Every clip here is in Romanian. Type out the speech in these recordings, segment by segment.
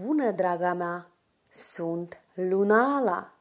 Bună, draga mea! Sunt Lunala!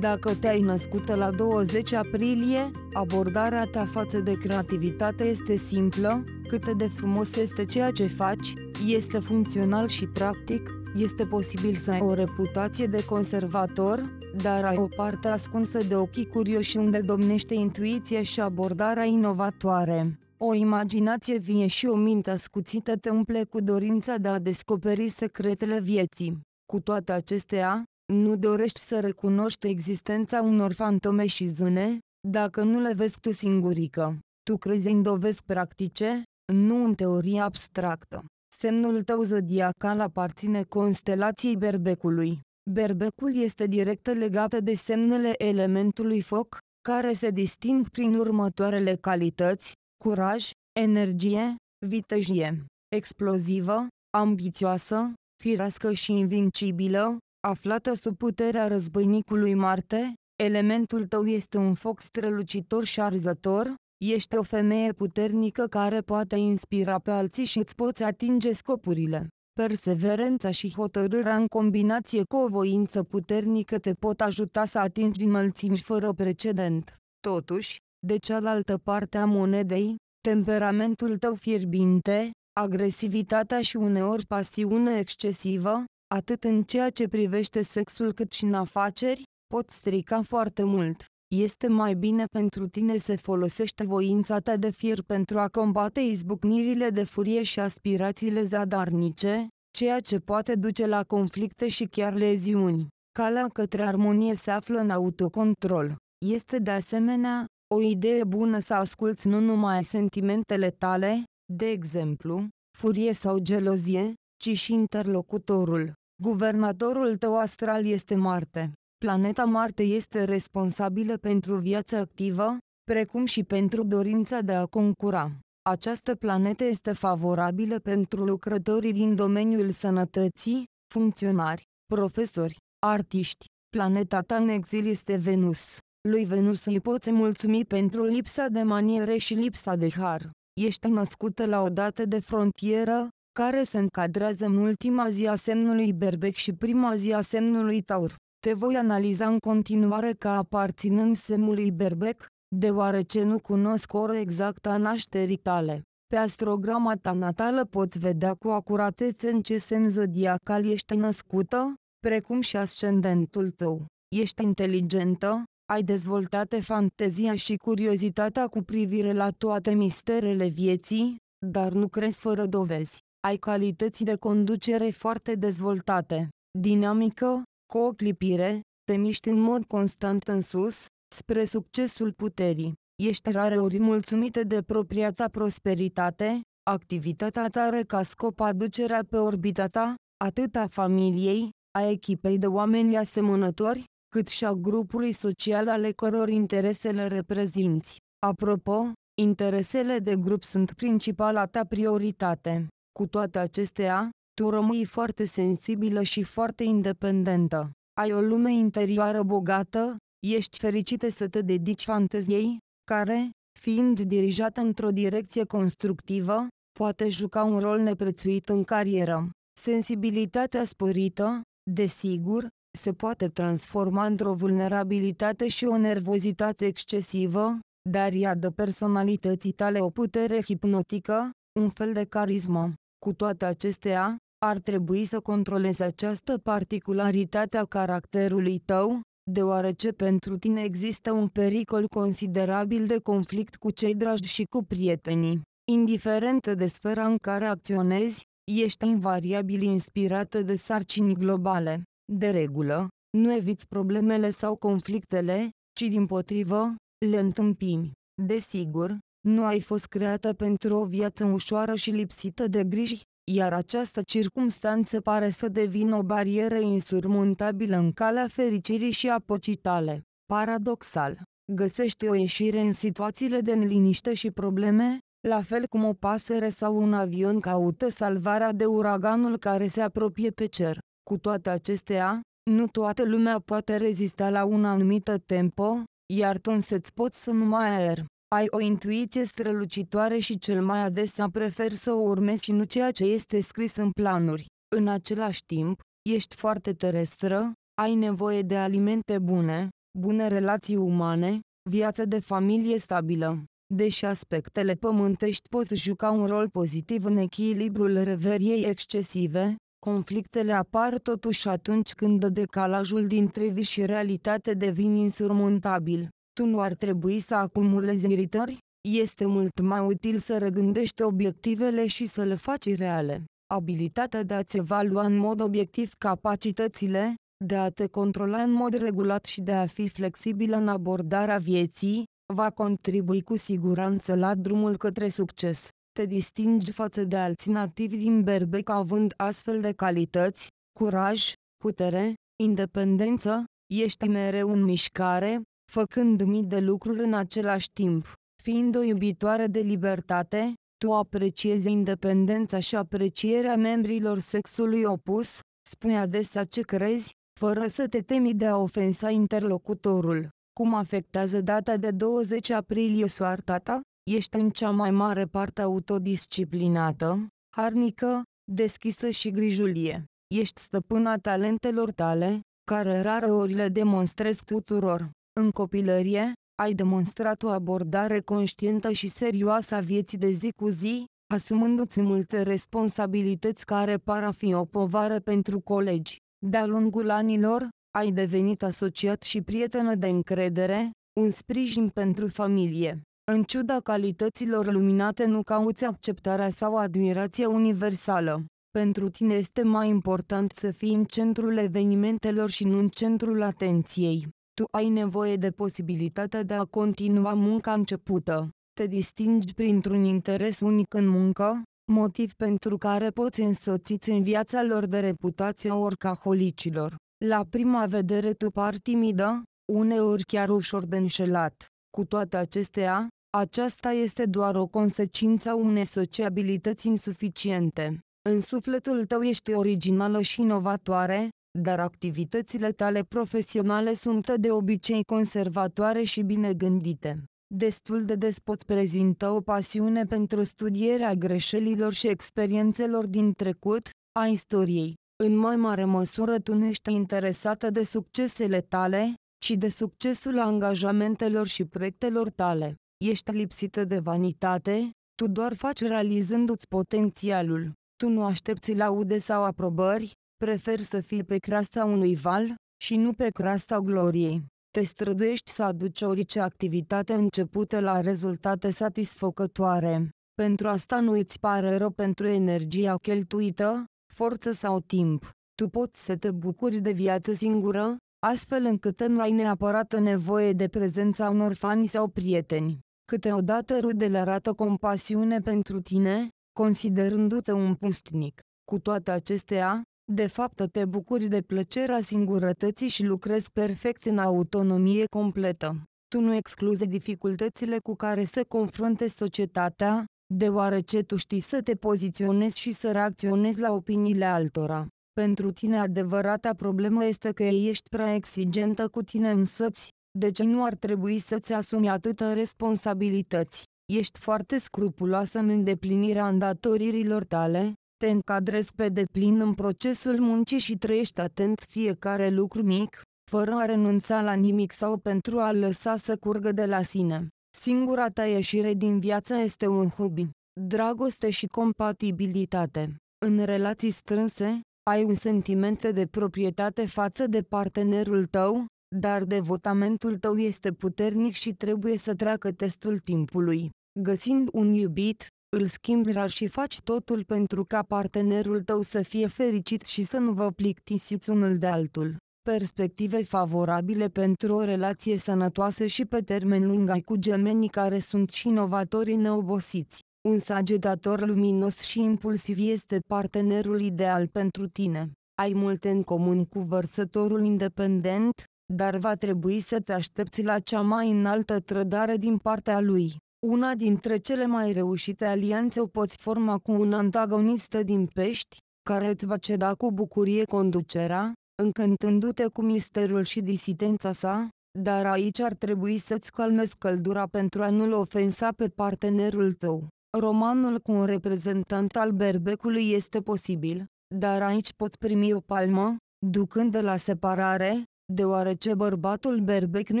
Dacă te-ai născut la 20 aprilie, abordarea ta față de creativitate este simplă, cât de frumos este ceea ce faci, este funcțional și practic, este posibil să ai o reputație de conservator, dar ai o parte ascunsă de ochii curioși unde domnește intuiție și abordarea inovatoare. O imaginație vine și o minte ascuțită te umple cu dorința de a descoperi secretele vieții. Cu toate acestea, nu dorești să recunoști existența unor fantome și zâne, dacă nu le vezi tu singurică. Tu crezi în dovezi practice, nu în teorie abstractă. Semnul tău zodiacal aparține constelației berbecului. Berbecul este direct legat de semnele elementului foc, care se disting prin următoarele calități, curaj, energie, vitejie, explozivă, ambițioasă, firească și invincibilă, aflată sub puterea războinicului Marte, elementul tău este un foc strălucitor și arzător, ești o femeie puternică care poate inspira pe alții și îți poți atinge scopurile. Perseverența și hotărârea în combinație cu o voință puternică te pot ajuta să atingi înălțimi fără precedent. Totuși, de cealaltă parte a monedei, temperamentul tău fierbinte, agresivitatea și uneori pasiune excesivă, atât în ceea ce privește sexul cât și în afaceri, pot strica foarte mult. Este mai bine pentru tine să folosești voința ta de fier pentru a combate izbucnirile de furie și aspirațiile zadarnice, ceea ce poate duce la conflicte și chiar leziuni. Calea către armonie se află în autocontrol. Este de asemenea o idee bună să asculți nu numai sentimentele tale, de exemplu, furie sau gelozie, ci și interlocutorul. Guvernatorul tău astral este Marte. Planeta Marte este responsabilă pentru viața activă, precum și pentru dorința de a concura. Această planetă este favorabilă pentru lucrătorii din domeniul sănătății, funcționari, profesori, artiști. Planeta ta în exil este Venus. Lui Venus îi poți mulțumi pentru lipsa de maniere și lipsa de har. Ești născută la o dată de frontieră, care se încadrează în ultima zi a semnului berbec și prima zi a semnului taur. Te voi analiza în continuare ca aparținând semnului berbec, deoarece nu cunosc ora exactă a nașterii tale. Pe astrograma ta natală poți vedea cu acuratețe în ce semn zodiacal ești născută, precum și ascendentul tău. Ești inteligentă, ai dezvoltat fantezia și curiozitatea cu privire la toate misterele vieții, dar nu crezi fără dovezi. Ai calități de conducere foarte dezvoltate, dinamică, cu o clipire, te miști în mod constant în sus, spre succesul puterii. Ești ori mulțumită de propria ta prosperitate, activitatea ta are ca scop aducerea pe orbita ta, atât a familiei, a echipei de oameni asemănători, cât și a grupului social ale căror interesele reprezinți. Apropo, interesele de grup sunt principala ta prioritate. Cu toate acestea, tu rămâi foarte sensibilă și foarte independentă. Ai o lume interioară bogată, ești fericită să te dedici fanteziei, care, fiind dirijată într-o direcție constructivă, poate juca un rol neprețuit în carieră. Sensibilitatea sporită, desigur, se poate transforma într-o vulnerabilitate și o nervozitate excesivă, dar ea dă personalității tale o putere hipnotică, un fel de carismă. Cu toate acestea, ar trebui să controlezi această particularitate a caracterului tău, deoarece pentru tine există un pericol considerabil de conflict cu cei dragi și cu prietenii. Indiferent de sfera în care acționezi, ești invariabil inspirată de sarcini globale. De regulă, nu eviți problemele sau conflictele, ci din potrivă, le întâmpini. Desigur, nu ai fost creată pentru o viață ușoară și lipsită de griji, iar această circumstanță pare să devină o barieră insurmontabilă în calea fericirii și a păcii tale. Paradoxal, găsești o ieșire în situațiile de neliniște și probleme, la fel cum o pasăre sau un avion caută salvarea de uraganul care se apropie pe cer. Cu toate acestea, nu toată lumea poate rezista la un anumită tempo, iar tu însă-ți poți să nu mai aer. Ai o intuiție strălucitoare și cel mai adesea preferi să o urmezi și nu ceea ce este scris în planuri. În același timp, ești foarte terestră, ai nevoie de alimente bune, bune relații umane, viață de familie stabilă. Deși aspectele pământești pot juca un rol pozitiv în echilibrul reveriei excesive, Conflictele apar totuși atunci când decalajul dintre vis și realitate devin insurmontabil. Tu nu ar trebui să acumulezi iritări? Este mult mai util să regândești obiectivele și să le faci reale. Abilitatea de a-ți evalua în mod obiectiv capacitățile, de a te controla în mod regulat și de a fi flexibilă în abordarea vieții, va contribui cu siguranță la drumul către succes te distingi față de alți nativi din Berbec având astfel de calități, curaj, putere, independență, ești mereu în mișcare, făcând mii de lucruri în același timp. Fiind o iubitoare de libertate, tu apreciezi independența și aprecierea membrilor sexului opus, spui adesea ce crezi, fără să te temi de a ofensa interlocutorul. Cum afectează data de 20 aprilie soarta ta? Ești în cea mai mare parte autodisciplinată, harnică, deschisă și grijulie. Ești stăpâna talentelor tale, care rare ori le demonstrezi tuturor. În copilărie, ai demonstrat o abordare conștientă și serioasă a vieții de zi cu zi, asumându-ți multe responsabilități care par a fi o povară pentru colegi. De-a lungul anilor, ai devenit asociat și prietenă de încredere, un sprijin pentru familie. În ciuda calităților luminate nu cauți acceptarea sau admirația universală. Pentru tine este mai important să fii în centrul evenimentelor și nu în centrul atenției. Tu ai nevoie de posibilitatea de a continua munca începută. Te distingi printr-un interes unic în muncă, motiv pentru care poți însoțiți în viața lor de reputația orcaholicilor. La prima vedere tu par timidă, uneori chiar ușor de înșelat. Cu toate acestea, aceasta este doar o consecință a unei sociabilități insuficiente. În sufletul tău ești originală și inovatoare, dar activitățile tale profesionale sunt de obicei conservatoare și bine gândite. Destul de des poți prezintă o pasiune pentru studierea greșelilor și experiențelor din trecut, a istoriei. În mai mare măsură tu nu ești interesată de succesele tale, ci de succesul angajamentelor și proiectelor tale. Ești lipsită de vanitate, tu doar faci realizându-ți potențialul. Tu nu aștepți laude sau aprobări, preferi să fii pe crasta unui val și nu pe crasta gloriei. Te străduiești să aduci orice activitate începută la rezultate satisfăcătoare. Pentru asta nu îți pare rău pentru energia cheltuită, forță sau timp. Tu poți să te bucuri de viață singură, astfel încât nu ai neapărat nevoie de prezența unor fani sau prieteni. Câteodată rudele arată compasiune pentru tine, considerându-te un pustnic. Cu toate acestea, de fapt te bucuri de plăcerea singurătății și lucrezi perfect în autonomie completă. Tu nu excluzi dificultățile cu care se confrunte societatea, deoarece tu știi să te poziționezi și să reacționezi la opiniile altora. Pentru tine adevărata problemă este că ești prea exigentă cu tine însăți, de deci ce nu ar trebui să-ți asumi atâtă responsabilități. Ești foarte scrupuloasă în îndeplinirea îndatoririlor tale, te încadrezi pe deplin în procesul muncii și trăiești atent fiecare lucru mic, fără a renunța la nimic sau pentru a lăsa să curgă de la sine. Singura ta ieșire din viață este un hobby, dragoste și compatibilitate. În relații strânse, ai un sentiment de proprietate față de partenerul tău, dar devotamentul tău este puternic și trebuie să treacă testul timpului. Găsind un iubit, îl schimbi rar și faci totul pentru ca partenerul tău să fie fericit și să nu vă plictisiți unul de altul. Perspective favorabile pentru o relație sănătoasă și pe termen lung ai cu gemenii care sunt și inovatori neobosiți. Un sagedator luminos și impulsiv este partenerul ideal pentru tine. Ai multe în comun cu vărsătorul independent, dar va trebui să te aștepți la cea mai înaltă trădare din partea lui. Una dintre cele mai reușite alianțe o poți forma cu un antagonist din pești, care îți va ceda cu bucurie conducerea, încântându-te cu misterul și disidența sa, dar aici ar trebui să-ți calmezi căldura pentru a nu-l ofensa pe partenerul tău. Romanul cu un reprezentant al berbecului este posibil, dar aici poți primi o palmă, ducând de la separare, deoarece bărbatul berbec nu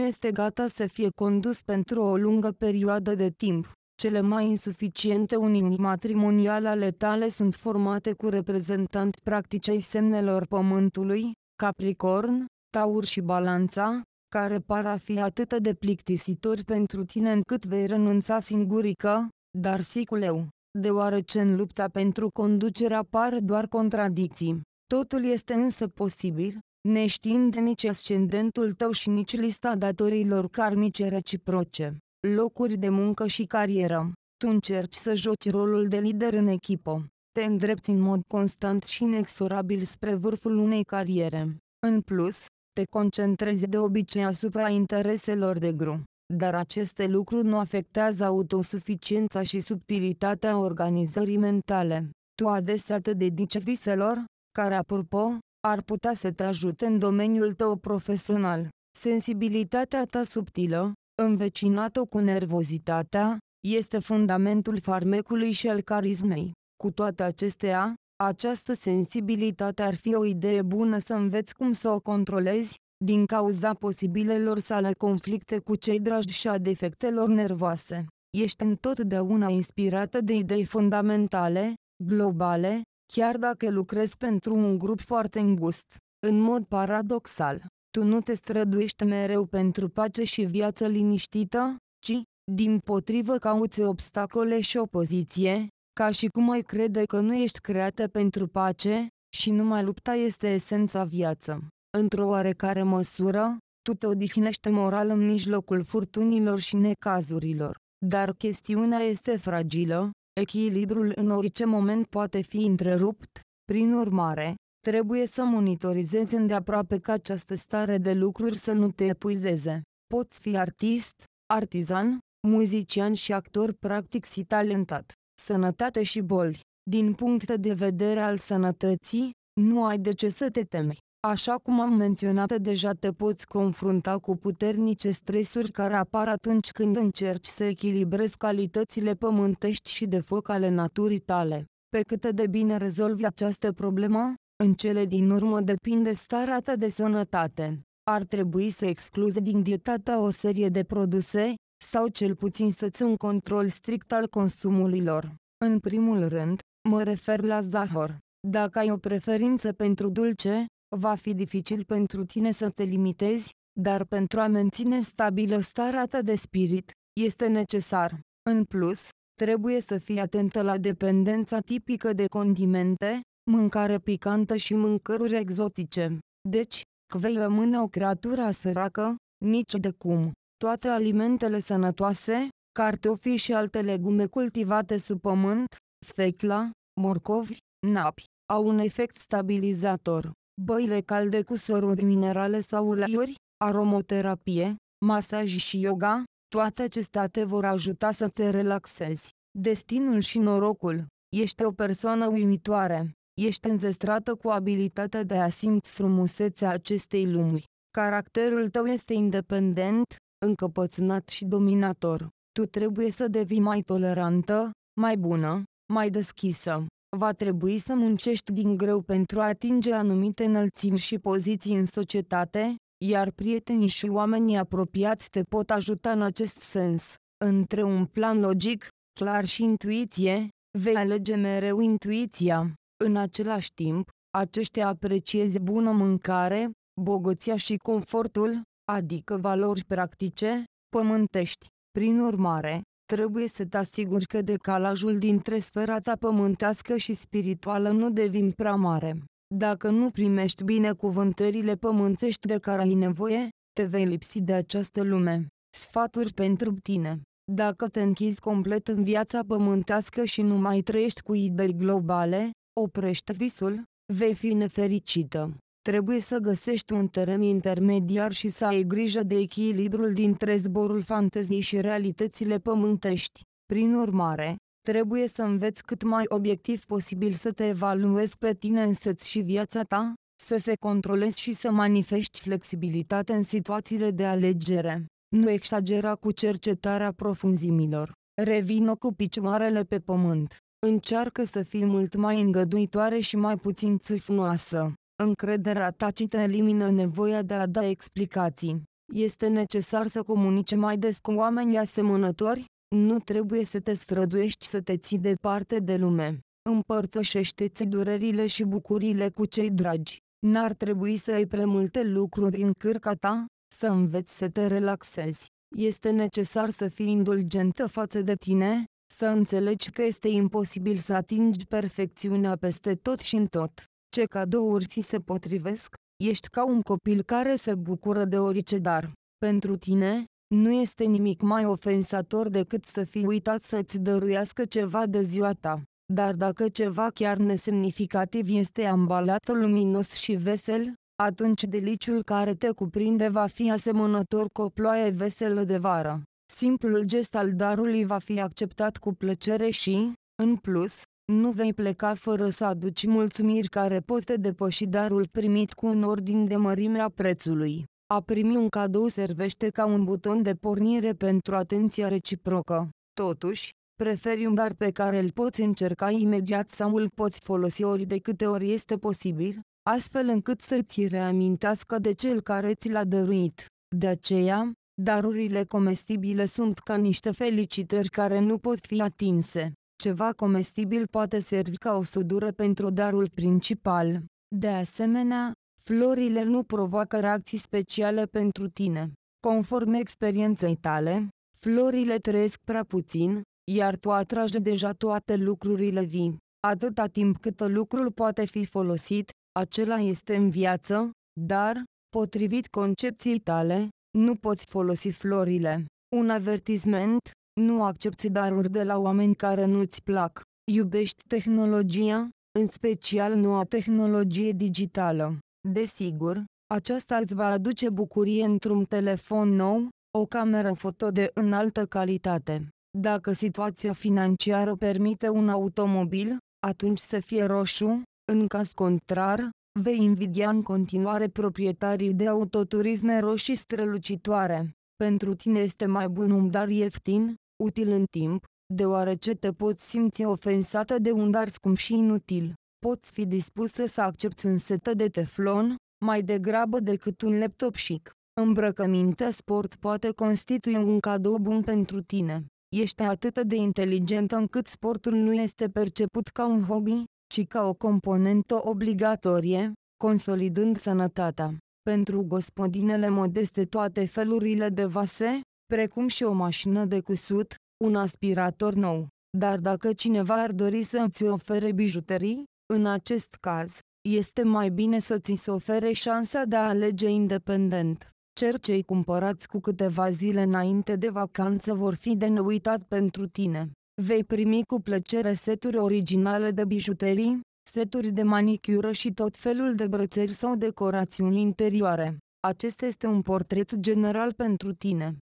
este gata să fie condus pentru o lungă perioadă de timp. Cele mai insuficiente unii matrimoniale ale tale sunt formate cu reprezentanți practicei semnelor pământului, Capricorn, Taur și Balanța, care par a fi atât de plictisitori pentru tine încât vei renunța singurică, dar siculeu, deoarece în lupta pentru conducere apar doar contradicții. Totul este însă posibil, neștiind nici ascendentul tău și nici lista datorilor karmice reciproce, locuri de muncă și carieră. Tu încerci să joci rolul de lider în echipă. Te îndrepți în mod constant și inexorabil spre vârful unei cariere. În plus, te concentrezi de obicei asupra intereselor de gru. Dar aceste lucruri nu afectează autosuficiența și subtilitatea organizării mentale. Tu adesea te dedici viselor, care apropo, ar putea să te ajute în domeniul tău profesional. Sensibilitatea ta subtilă, învecinată cu nervozitatea, este fundamentul farmecului și al carismei. Cu toate acestea, această sensibilitate ar fi o idee bună să înveți cum să o controlezi, din cauza posibilelor sale conflicte cu cei dragi și a defectelor nervoase. Ești întotdeauna inspirată de idei fundamentale, globale, Chiar dacă lucrezi pentru un grup foarte îngust, în mod paradoxal, tu nu te străduiești mereu pentru pace și viață liniștită, ci, din potrivă cauți obstacole și opoziție, ca și cum ai crede că nu ești creată pentru pace, și numai lupta este esența viață. Într-o oarecare măsură, tu te odihnești moral în mijlocul furtunilor și necazurilor, dar chestiunea este fragilă, Echilibrul în orice moment poate fi întrerupt, prin urmare, trebuie să monitorizezi îndeaproape ca această stare de lucruri să nu te epuizeze. Poți fi artist, artizan, muzician și actor practic și talentat. Sănătate și boli. Din punct de vedere al sănătății, nu ai de ce să te temi. Așa cum am menționat deja te poți confrunta cu puternice stresuri care apar atunci când încerci să echilibrezi calitățile pământești și de foc ale naturii tale. Pe cât de bine rezolvi această problemă, în cele din urmă depinde starea ta de sănătate. Ar trebui să excluzi din dieta ta o serie de produse, sau cel puțin să-ți un control strict al consumului lor. În primul rând, mă refer la zahăr. Dacă ai o preferință pentru dulce, Va fi dificil pentru tine să te limitezi, dar pentru a menține stabilă starea ta de spirit, este necesar. În plus, trebuie să fii atentă la dependența tipică de condimente, mâncare picantă și mâncăruri exotice. Deci, că vei rămâne o creatură săracă, nici de cum. Toate alimentele sănătoase, cartofi și alte legume cultivate sub pământ, sfecla, morcovi, napi, au un efect stabilizator băile calde cu săruri minerale sau uleiuri, aromoterapie, masaj și yoga, toate acestea te vor ajuta să te relaxezi. Destinul și norocul. Ești o persoană uimitoare. Ești înzestrată cu abilitatea de a simți frumusețea acestei lumi. Caracterul tău este independent, încăpățânat și dominator. Tu trebuie să devii mai tolerantă, mai bună, mai deschisă, Va trebui să muncești din greu pentru a atinge anumite înălțimi și poziții în societate, iar prietenii și oamenii apropiați te pot ajuta în acest sens. Între un plan logic, clar și intuiție, vei alege mereu intuiția. În același timp, aceștia apreciezi bună mâncare, bogăția și confortul, adică valori practice, pământești. Prin urmare, trebuie să te asiguri că decalajul dintre sfera ta pământească și spirituală nu devin prea mare. Dacă nu primești bine cuvântările pământești de care ai nevoie, te vei lipsi de această lume. Sfaturi pentru tine Dacă te închizi complet în viața pământească și nu mai trăiești cu idei globale, oprește visul, vei fi nefericită trebuie să găsești un teren intermediar și să ai grijă de echilibrul dintre zborul fanteziei și realitățile pământești. Prin urmare, trebuie să înveți cât mai obiectiv posibil să te evaluezi pe tine însăți și viața ta, să se controlezi și să manifesti flexibilitate în situațiile de alegere. Nu exagera cu cercetarea profunzimilor. Revină cu picioarele pe pământ. Încearcă să fii mult mai îngăduitoare și mai puțin țâfnoasă. Încrederea tacită elimină nevoia de a da explicații. Este necesar să comunice mai des cu oamenii asemănători, nu trebuie să te străduiești să te ții departe de lume. Împărtășește-ți durerile și bucurile cu cei dragi. N-ar trebui să ai prea multe lucruri în cârca ta, să înveți să te relaxezi. Este necesar să fii indulgentă față de tine, să înțelegi că este imposibil să atingi perfecțiunea peste tot și în tot. Ce cadouri ți se potrivesc? Ești ca un copil care se bucură de orice dar. Pentru tine, nu este nimic mai ofensator decât să fii uitat să-ți dăruiască ceva de ziua ta. Dar dacă ceva chiar nesemnificativ este ambalat luminos și vesel, atunci deliciul care te cuprinde va fi asemănător cu o ploaie veselă de vară. Simplul gest al darului va fi acceptat cu plăcere și, în plus, nu vei pleca fără să aduci mulțumiri care pot te depăși darul primit cu un ordin de mărimea prețului. A primi un cadou servește ca un buton de pornire pentru atenția reciprocă. Totuși, preferi un dar pe care îl poți încerca imediat sau îl poți folosi ori de câte ori este posibil, astfel încât să-ți reamintească de cel care ți l-a dăruit. De aceea, darurile comestibile sunt ca niște felicitări care nu pot fi atinse. Ceva comestibil poate servi ca o sudură pentru darul principal. De asemenea, florile nu provoacă reacții speciale pentru tine. Conform experienței tale, florile trăiesc prea puțin, iar tu atragi deja toate lucrurile vii. Atâta timp cât lucrul poate fi folosit, acela este în viață, dar, potrivit concepției tale, nu poți folosi florile. Un avertisment, nu accepti daruri de la oameni care nu-ți plac. Iubești tehnologia, în special noua tehnologie digitală. Desigur, aceasta îți va aduce bucurie într-un telefon nou, o cameră foto de înaltă calitate. Dacă situația financiară permite un automobil, atunci să fie roșu, în caz contrar, vei invidia în continuare proprietarii de autoturisme roșii strălucitoare. Pentru tine este mai bun un dar ieftin, util în timp, deoarece te poți simți ofensată de un dar scump și inutil. Poți fi dispusă să accepti un set de teflon, mai degrabă decât un laptop chic. Îmbrăcămintea sport poate constitui un cadou bun pentru tine. Ești atât de inteligentă încât sportul nu este perceput ca un hobby, ci ca o componentă obligatorie, consolidând sănătatea. Pentru gospodinele modeste toate felurile de vase, precum și o mașină de cusut, un aspirator nou. Dar dacă cineva ar dori să îți ofere bijuterii, în acest caz, este mai bine să ți se ofere șansa de a alege independent. Cercei cumpărați cu câteva zile înainte de vacanță vor fi de neuitat pentru tine. Vei primi cu plăcere seturi originale de bijuterii, seturi de manicură și tot felul de brățări sau decorațiuni interioare. Acesta este un portret general pentru tine